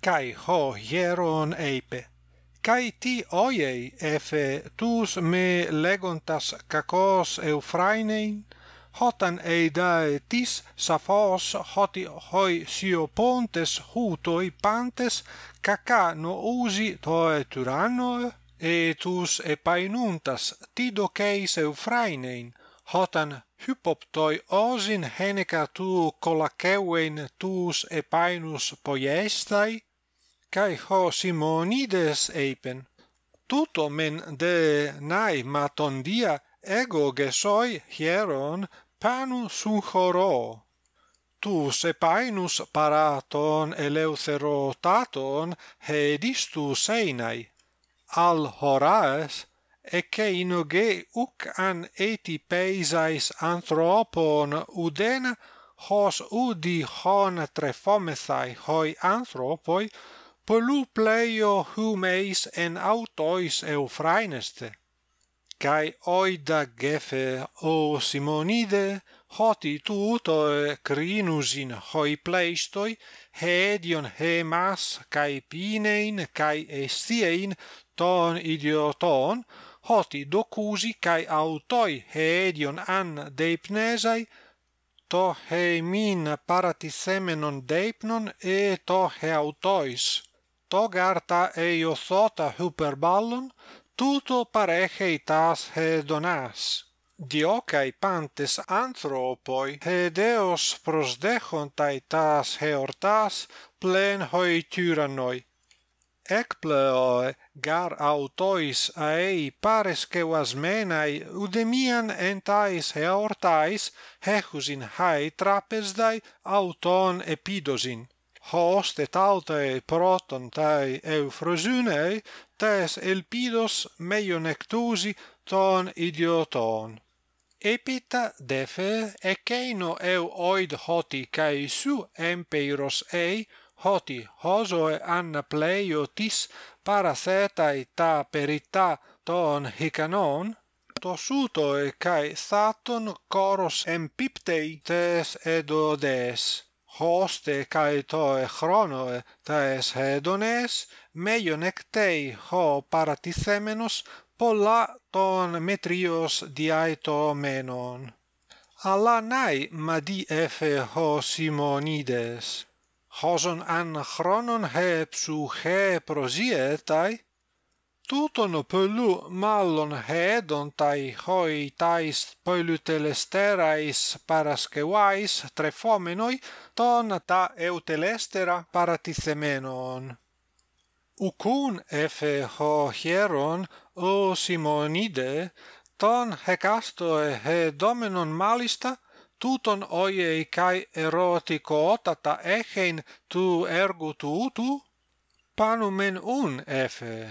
cae ho hieron eipe. Cae ti oiei, efe, tus me legontas cacos eufrainein, hotan eidae tis safos hoti hoi sio pontes hutoi pantes, caca no usi toe turannoe, e tus epainuntas tido ceis eufrainein, hotan hypoptoi osin heneca tu colaceuen tus epainus poiestai, kai ho simonides eipen tuto men de nai maton dia ego gesoi hieron panu sunchoro tu se painus paraton eleuthero taton hedistu seinai al e ecce in oge uc an eti peisais anthropon udena hos udi hon trefomethai hoi anthropoi polu pleio hum eis en aut ois eufraineste, cae oida gefe o simonide, hoti tutoe crinusin hoi pleistoi, hedion hemas, mas, cae pinein, cae estiein, ton idioton, hoti docusi, cae autoi hedion an deipnesai, to he min paratisemenon deipnon, e to he autois togarta eiosota hyperballon tuto parechei tas hedonas dio kai pantes anthropoi hedeos prosdechon tai tas heortas plen hoi tyrannoi ec pleoe gar autois aei pares que udemian entais heortais hechus in hae trapesdai auton epidosin hoste et altae proton tai euphrosynae tes elpidos meionectusi ton idioton epita defe echeno eu oid hoti kai su empeiros ei hoti hosoe anna pleiotis parasetae ta perita ton hicanon tosuto e kai saton coros empiptei tes edodes hoste kai toe chronoe taes hedones meio nectei ho paratithemenos polla ton metrios diaitomenon. alla nai ma di f ho simonides hoson an chronon hepsu he prozietai, tuton pelu mallon hedon tai hoi tais polutelesterais parasquevais trefomenoi ton ta eutelestera paratithemenon. Ucun efe ho hieron, o Simonide, ton hecastoe he domenon malista, tuton oiei cae erotico otata echein tu ergo tu utu? Panumen un efe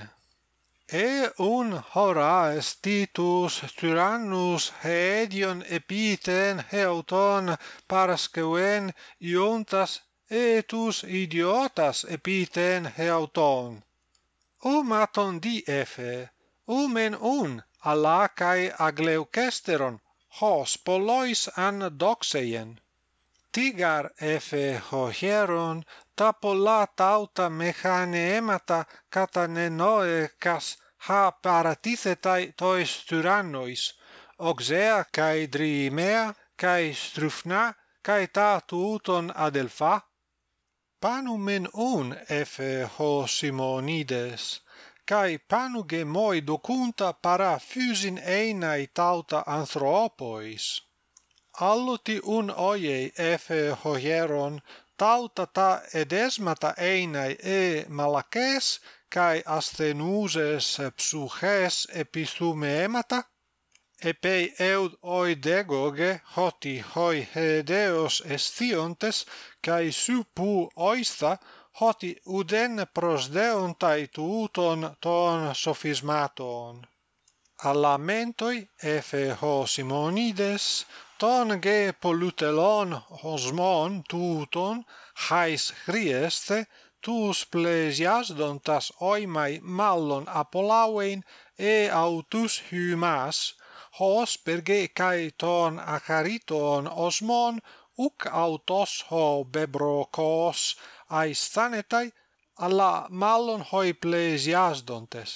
e un hora estitus tyrannus hedion epiten heauton parascuen iuntas etus idiotas epiten heauton. Umaton diefe, umen un, alacae agleucesteron, hos polois an doxeien. Tigar efe hoheron tapollata auta mehane emata kata noe kas ha paratice tai tois tyranois oxea kaidri mea kai strufna kai ta tuuton adelpha panumen un ef hosimonides kai panuge moi dokunta para fusin eina i tauta anthropois alloti un oje ef hogeron tauta ta edesmata einai e malakes kai asthenuses psuches epithumeemata e pei eud oi hoti hoi hedeos estiontes kai supu oista hoti uden prosdeontai tai tuuton ton sofismaton alla mentoi efho simonides ton ge pollutelon osmon tuton hais hrieste tus plesias dontas oimai mallon apolauein e autus hymas hos perge kai ton achariton osmon uk autos ho bebrokos aistanetai ala mallon hoi plesias dontes